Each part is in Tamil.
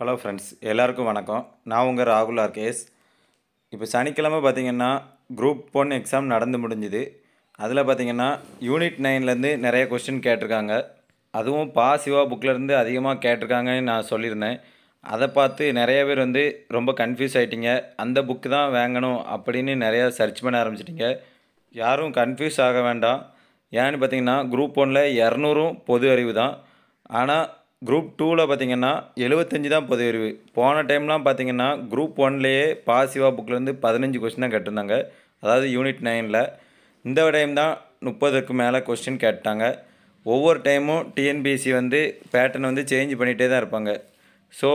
ஹலோ ஃப்ரெண்ட்ஸ் எல்லாருக்கும் வணக்கம் நான் உங்கள் ராகுல் ஆர்கேஸ் இப்போ சனிக்கிழமை பார்த்திங்கன்னா குரூப் ஒன் எக்ஸாம் நடந்து முடிஞ்சுது அதில் பார்த்திங்கன்னா யூனிட் நைன்லேருந்து நிறைய கொஸ்டின் கேட்டிருக்காங்க அதுவும் பா சிவா புக்கிலேருந்து அதிகமாக கேட்டிருக்காங்கன்னு நான் சொல்லியிருந்தேன் அதை பார்த்து நிறைய பேர் வந்து ரொம்ப கன்ஃபியூஸ் ஆகிட்டீங்க அந்த புக்கு தான் வாங்கணும் அப்படின்னு நிறையா சர்ச் பண்ண ஆரம்பிச்சிட்டிங்க யாரும் கன்ஃபியூஸ் ஆக வேண்டாம் ஏன்னு பார்த்திங்கன்னா குரூப் ஒனில் இரநூறும் பொது அறிவு தான் ஆனால் குரூப் டூவில் பார்த்திங்கன்னா எழுபத்தஞ்சி தான் பொது போன டைம்லாம் பார்த்திங்கன்னா குரூப் ஒன்லேயே பாசிவா புக்லேருந்து பதினஞ்சு கொஸ்டின் தான் கேட்டிருந்தாங்க அதாவது யூனிட் நைனில் இந்த டைம் தான் முப்பதுக்கு மேலே கொஸ்டின் கேட்டாங்க ஒவ்வொரு டைமும் டிஎன்பிசி வந்து பேட்டர்ன் வந்து சேஞ்ச் பண்ணிகிட்டே தான் இருப்பாங்க ஸோ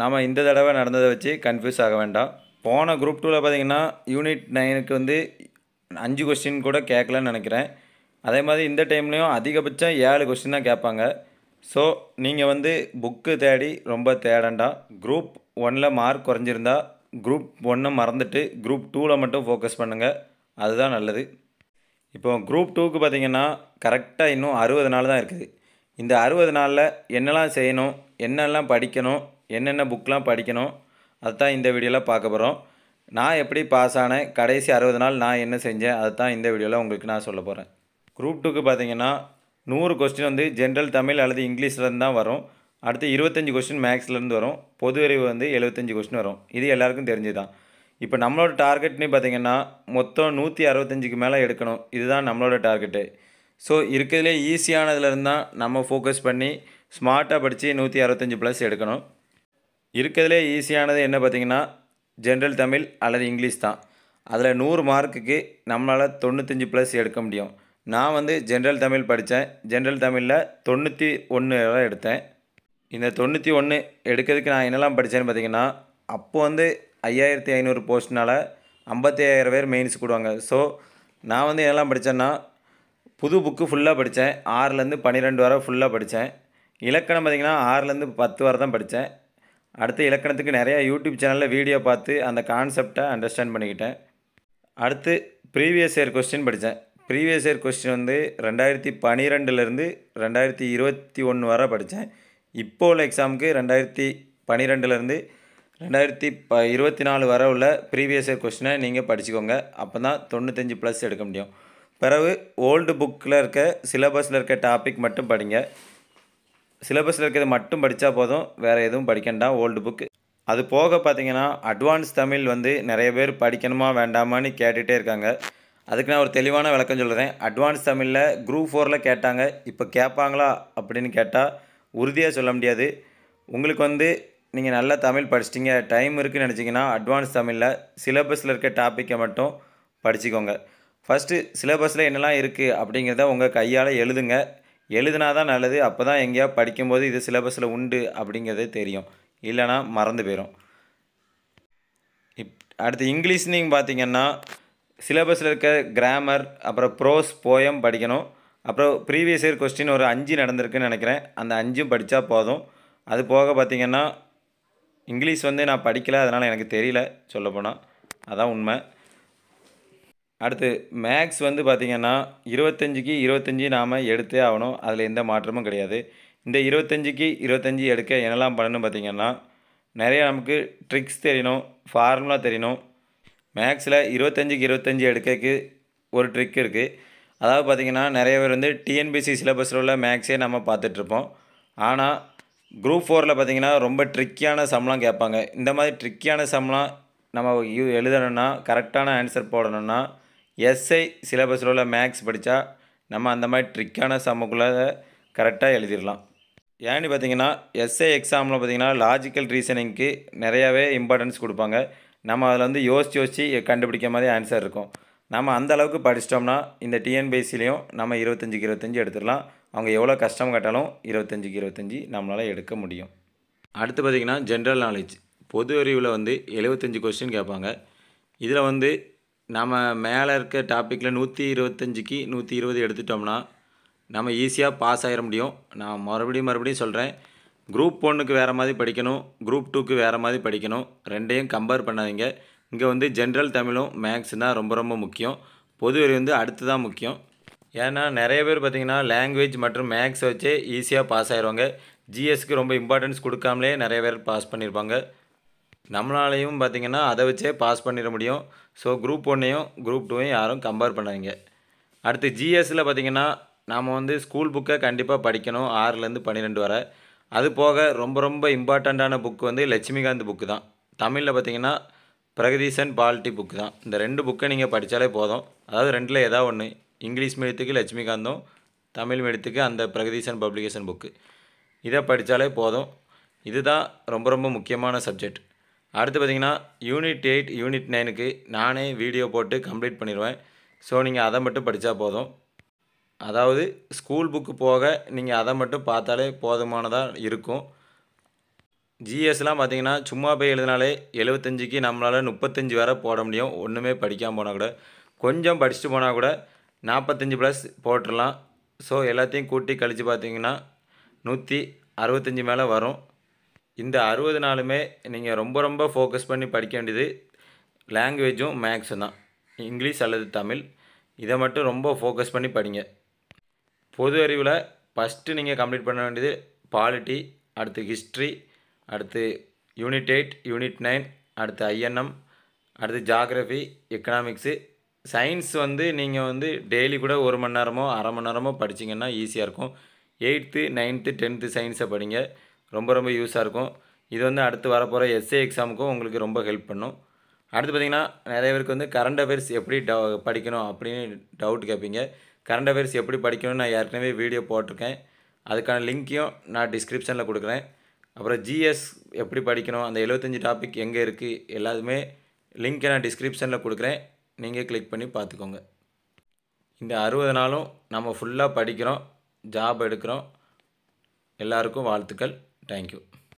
நம்ம இந்த தடவை நடந்ததை வச்சு கன்ஃபியூஸ் ஆக வேண்டாம் போன குரூப் டூவில் பார்த்திங்கன்னா யூனிட் நைனுக்கு வந்து அஞ்சு கொஸ்டின் கூட கேட்கலன்னு நினைக்கிறேன் அதே மாதிரி இந்த டைம்லேயும் அதிகபட்சம் ஏழு கொஸ்டின் தான் கேட்பாங்க ஸோ நீங்கள் வந்து புக்கு தேடி ரொம்ப தேடண்டாம் குரூப் ஒனில் மார்க் குறைஞ்சிருந்தா குரூப் ஒன்றை மறந்துட்டு குரூப் டூவில் மட்டும் ஃபோக்கஸ் பண்ணுங்கள் அதுதான் நல்லது இப்போ குரூப் டூக்கு பார்த்திங்கன்னா கரெக்டாக இன்னும் அறுபது நாள் தான் இருக்குது இந்த அறுபது நாளில் என்னெல்லாம் செய்யணும் என்னெல்லாம் படிக்கணும் என்னென்ன புக்கெலாம் படிக்கணும் அதுதான் இந்த வீடியோவில் பார்க்க போகிறோம் நான் எப்படி பாஸ் ஆனேன் கடைசி அறுபது நாள் நான் என்ன செஞ்சேன் அதுதான் இந்த வீடியோவில் உங்களுக்கு நான் சொல்ல போகிறேன் குரூப் டூக்கு பார்த்திங்கன்னா நூறு கொஸ்டின் வந்து ஜென்ரல் தமிழ் அல்லது இங்கிலீஷ்லேருந்து தான் வரும் அடுத்து இருபத்தஞ்சி கொஸ்டின் மேக்ஸ்லேருந்து வரும் பொது அறிவு வந்து எழுபத்தஞ்சி கொஸ்டின் வரும் இது எல்லாருக்கும் தெரிஞ்சு தான் இப்போ நம்மளோட டார்கெட்னு பார்த்திங்கன்னா மொத்தம் நூற்றி அறுபத்தஞ்சிக்கு மேலே எடுக்கணும் இதுதான் நம்மளோட டார்கெட்டு ஸோ இருக்கிறதுலே ஈஸியானதுலேருந்து தான் நம்ம ஃபோக்கஸ் பண்ணி ஸ்மார்ட்டாக படித்து நூற்றி அறுபத்தஞ்சி ப்ளஸ் எடுக்கணும் இருக்கிறதுலே ஈஸியானது என்ன பார்த்திங்கன்னா ஜென்ரல் தமிழ் அல்லது இங்கிலீஷ் தான் அதில் நூறு மார்க்குக்கு நம்மளால் தொண்ணூத்தஞ்சு ப்ளஸ் எடுக்க முடியும் நான் வந்து ஜென்ரல் தமிழ் படித்தேன் ஜென்ரல் தமிழில் தொண்ணூற்றி ஒன்று தான் எடுத்தேன் இந்த தொண்ணூற்றி ஒன்று எடுக்கிறதுக்கு நான் என்னெல்லாம் படித்தேன்னு பார்த்தீங்கன்னா அப்போது வந்து ஐயாயிரத்தி ஐநூறு போஸ்ட்னால் ஐம்பத்தி ஐயாயிரம் பேர் மெயின்ஸ் கூடுவாங்க ஸோ நான் வந்து என்னெல்லாம் படித்தேன்னா புது புக்கு ஃபுல்லாக படித்தேன் ஆறுலேருந்து பன்னிரெண்டு வரை ஃபுல்லாக படித்தேன் இலக்கணம் பார்த்திங்கன்னா ஆறுலேருந்து பத்து வரை தான் படித்தேன் அடுத்து இலக்கணத்துக்கு நிறையா யூடியூப் சேனலில் வீடியோ பார்த்து அந்த கான்செப்டை அண்டர்ஸ்டாண்ட் பண்ணிக்கிட்டேன் அடுத்து ப்ரீவியஸ் இயர் கொஸ்டின் படித்தேன் ப்ரீவியஸ் இயர் கொஸ்டின் வந்து ரெண்டாயிரத்தி பனிரெண்டுலேருந்து ரெண்டாயிரத்தி இருபத்தி ஒன்று வரை படித்தேன் இப்போ உள்ள எக்ஸாமுக்கு ரெண்டாயிரத்தி பன்னிரெண்டுலேருந்து ரெண்டாயிரத்தி ப இருபத்தி நாலு வரை உள்ள ப்ரீவியஸ் இயர் கொஸ்டினை நீங்கள் படிச்சுக்கோங்க அப்போ தான் தொண்ணூத்தஞ்சு ப்ளஸ் எடுக்க முடியும் பிறகு ஓல்டு புக்கில் இருக்க சிலபஸில் இருக்க டாபிக் மட்டும் படிங்க சிலபஸில் இருக்கிறது மட்டும் படித்தா போதும் வேறு எதுவும் படிக்கண்டாம் ஓல்டு புக்கு அது போக பார்த்தீங்கன்னா அட்வான்ஸ் தமிழ் வந்து நிறைய பேர் படிக்கணுமா வேண்டாமான்னு கேட்டுகிட்டே இருக்காங்க அதுக்கு நான் ஒரு தெளிவான விளக்கம் சொல்கிறேன் அட்வான்ஸ் தமிழில் குரூப் ஃபோரில் கேட்டாங்க இப்போ கேட்பாங்களா அப்படின்னு கேட்டால் உறுதியாக சொல்ல முடியாது உங்களுக்கு வந்து நீங்கள் நல்லா தமிழ் படிச்சிட்டிங்க டைம் இருக்குதுன்னு நினச்சிங்கன்னா அட்வான்ஸ் தமிழில் சிலபஸில் இருக்க டாப்பிக்கை மட்டும் படிச்சுக்கோங்க ஃபஸ்ட்டு சிலபஸில் என்னெல்லாம் இருக்குது அப்படிங்கிறத உங்கள் கையால் எழுதுங்க எழுதுனா தான் நல்லது அப்போ தான் எங்கேயா படிக்கும்போது இது சிலபஸில் உண்டு அப்படிங்கிறது தெரியும் இல்லைனா மறந்து போயிடும் இப் அடுத்து இங்கிலீஷ் நீங்கள் பார்த்தீங்கன்னா சிலபஸில் இருக்க கிராமர் அப்புறம் ப்ரோஸ் போயம் படிக்கணும் அப்புறம் ப்ரீவியஸ் இயர் கொஸ்டின் ஒரு அஞ்சு நடந்திருக்குன்னு நினைக்கிறேன் அந்த அஞ்சும் படித்தா போதும் அது போக பார்த்திங்கன்னா இங்கிலீஷ் வந்து நான் படிக்கலை அதனால் எனக்கு தெரியல சொல்லப்போனால் அதான் உண்மை அடுத்து மேக்ஸ் வந்து பார்த்திங்கன்னா இருபத்தஞ்சிக்கு இருபத்தஞ்சி நாம் எடுத்தே ஆகணும் அதில் எந்த மாற்றமும் கிடையாது இந்த இருபத்தஞ்சிக்கு இருபத்தஞ்சி எடுக்க என்னெல்லாம் பண்ணணும் பார்த்திங்கன்னா நிறைய நமக்கு ட்ரிக்ஸ் தெரியணும் ஃபார்முலா தெரியணும் மேக்ஸில் இருபத்தஞ்சிக்கு இருபத்தஞ்சி எடுக்கக்கு ஒரு ட்ரிக் இருக்குது அதாவது பார்த்திங்கன்னா நிறைய பேர் வந்து டிஎன்பிசி சிலபஸில் உள்ள மேக்ஸே நம்ம பார்த்துட்ருப்போம் ஆனால் குரூப் ஃபோரில் பார்த்திங்கன்னா ரொம்ப ட்ரிக்கியான சம்பளம் கேட்பாங்க இந்த மாதிரி ட்ரிக்கியான சம்பளம் நம்ம யூ எழுதணும்னா கரெக்டான ஆன்சர் போடணும்னா எஸ்ஐ சிலபஸில் உள்ள மேக்ஸ் படித்தா நம்ம அந்த மாதிரி ட்ரிக்கான சம்முக்குள்ளே கரெக்டாக எழுதிடலாம் ஏன்னு பார்த்தீங்கன்னா எஸ்ஐ எக்ஸாமில் பார்த்திங்கன்னா லாஜிக்கல் ரீசனிங்க்கு நிறையாவே இம்பார்ட்டன்ஸ் கொடுப்பாங்க நம்ம அதில் வந்து யோசித்து யோசித்து கண்டுபிடிக்க மாதிரி ஆன்சர் இருக்கும் நம்ம அந்த அளவுக்கு படிச்சிட்டோம்னா இந்த டிஎன்பிஎஸ்சிலையும் நம்ம இருபத்தஞ்சிக்கு இருபத்தஞ்சி எடுத்துடலாம் அவங்க எவ்வளோ கஷ்டம் கேட்டாலும் இருபத்தஞ்சிக்கு இருபத்தஞ்சி நம்மளால் எடுக்க முடியும் அடுத்து பார்த்திங்கன்னா ஜென்ரல் நாலேஜ் பொது அறிவில் வந்து எழுபத்தஞ்சி கொஸ்டின் கேட்பாங்க இதில் வந்து நம்ம மேலே இருக்க டாப்பிக்கில் நூற்றி இருபத்தஞ்சிக்கு நூற்றி இருபது எடுத்துட்டோம்னா நம்ம ஈஸியாக பாஸ் ஆகிட முடியும் நான் மறுபடியும் மறுபடியும் சொல்கிறேன் குரூப் ஒன்றுக்கு வேறு மாதிரி படிக்கணும் குரூப் டூக்கு வேறு மாதிரி படிக்கணும் ரெண்டையும் கம்பேர் பண்ணாதீங்க இங்கே வந்து ஜென்ரல் தமிழும் மேக்ஸ் ரொம்ப ரொம்ப முக்கியம் பொதுவெறி வந்து அடுத்து தான் முக்கியம் ஏன்னா நிறைய பேர் பார்த்திங்கன்னா லாங்குவேஜ் மற்றும் மேக்ஸை வச்சு ஈஸியாக பாஸ் ஆயிடுவாங்க ஜிஎஸ்க்கு ரொம்ப இம்பார்ட்டன்ஸ் கொடுக்காமலே நிறைய பேர் பாஸ் பண்ணியிருப்பாங்க நம்மளாலையும் பார்த்திங்கன்னா அதை வச்சே பாஸ் பண்ணிட முடியும் ஸோ குரூப் ஒன்றையும் குரூப் டூவையும் யாரும் கம்பேர் பண்ணாதீங்க அடுத்து ஜிஎஸ்சில் பார்த்திங்கன்னா நாம் வந்து ஸ்கூல் புக்கை கண்டிப்பாக படிக்கணும் ஆறுலேருந்து பன்னிரெண்டு வரை அது போக ரொம்ப ரொம்ப இம்பார்ட்டண்ட்டான புக்கு வந்து லட்சுமிகாந்த் புக்கு தான் தமிழில் பார்த்திங்கன்னா பிரகதீசன் பால்ட்டி புக்கு தான் இந்த ரெண்டு புக்கை நீங்கள் படித்தாலே போதும் அதாவது ரெண்டில் ஏதாவது ஒன்று இங்கிலீஷ் மீடியத்துக்கு லட்சுமிகாந்தும் தமிழ் மீடியத்துக்கு அந்த பிரகதீசன் பப்ளிகேஷன் புக்கு இதை படித்தாலே போதும் இதுதான் ரொம்ப ரொம்ப முக்கியமான சப்ஜெக்ட் அடுத்து பார்த்திங்கன்னா யூனிட் எயிட் யூனிட் நைனுக்கு நானே வீடியோ போட்டு கம்ப்ளீட் பண்ணிடுவேன் ஸோ நீங்கள் அதை மட்டும் படித்தா போதும் அதாவது ஸ்கூல் புக்கு போக நீங்கள் அதை மட்டும் பார்த்தாலே போதுமானதாக இருக்கும் ஜிஎஸ்லாம் பார்த்திங்கன்னா சும்மா போய் எழுதினாலே எழுபத்தஞ்சிக்கு நம்மளால் முப்பத்தஞ்சு வரை போட முடியும் ஒன்றுமே படிக்காமல் போனால் கூட கொஞ்சம் படிச்சுட்டு போனால் கூட நாற்பத்தஞ்சு ப்ளஸ் போட்டுடலாம் ஸோ எல்லாத்தையும் கூட்டி கழித்து பார்த்திங்கன்னா நூற்றி அறுபத்தஞ்சி மேலே வரும் இந்த அறுபது நாளுமே நீங்கள் ரொம்ப ரொம்ப ஃபோக்கஸ் பண்ணி படிக்க வேண்டியது லாங்குவேஜும் மேக்ஸும் தான் இங்கிலீஷ் அல்லது தமிழ் இதை மட்டும் ரொம்ப ஃபோக்கஸ் பண்ணி படிங்க பொது அறிவில் ஃபஸ்ட்டு நீங்கள் கம்ப்ளீட் பண்ண வேண்டியது பாலிட்டி அடுத்து ஹிஸ்ட்ரி அடுத்து யூனிட் எயிட் யூனிட் நைன் அடுத்து ஐஎன்எம் அடுத்து ஜாகிரஃபி எக்கனாமிக்ஸு சயின்ஸ் வந்து நீங்கள் வந்து டெய்லி கூட ஒரு மணி நேரமோ அரை மணி நேரமோ படிச்சிங்கன்னா ஈஸியாக இருக்கும் எயித்து நைன்த்து டென்த்து சயின்ஸை படிங்க ரொம்ப ரொம்ப யூஸாக இருக்கும் இது வந்து அடுத்து வரப்போகிற எஸ்ஏ எக்ஸாமுக்கும் உங்களுக்கு ரொம்ப ஹெல்ப் பண்ணும் அடுத்து பார்த்திங்கன்னா நிறைய பேருக்கு வந்து கரண்ட் அஃபேர்ஸ் எப்படி டவு படிக்கணும் அப்படின்னு டவுட் கேட்பீங்க கரண்ட் அஃபேர்ஸ் எப்படி படிக்கணும்னு நான் ஏற்கனவே வீடியோ போட்டிருக்கேன் அதுக்கான லிங்க்கையும் நான் டிஸ்கிரிப்ஷனில் கொடுக்குறேன் அப்புறம் ஜிஎஸ் எப்படி படிக்கணும் அந்த எழுபத்தஞ்சி டாபிக் எங்கே இருக்குது எல்லாத்துமே லிங்க்கை நான் டிஸ்கிரிப்ஷனில் கொடுக்குறேன் நீங்கள் கிளிக் பண்ணி பார்த்துக்கோங்க இந்த அறுபது நாளும் நம்ம ஃபுல்லாக படிக்கிறோம் ஜாப் எடுக்கிறோம் எல்லாருக்கும் வாழ்த்துக்கள் தேங்க்யூ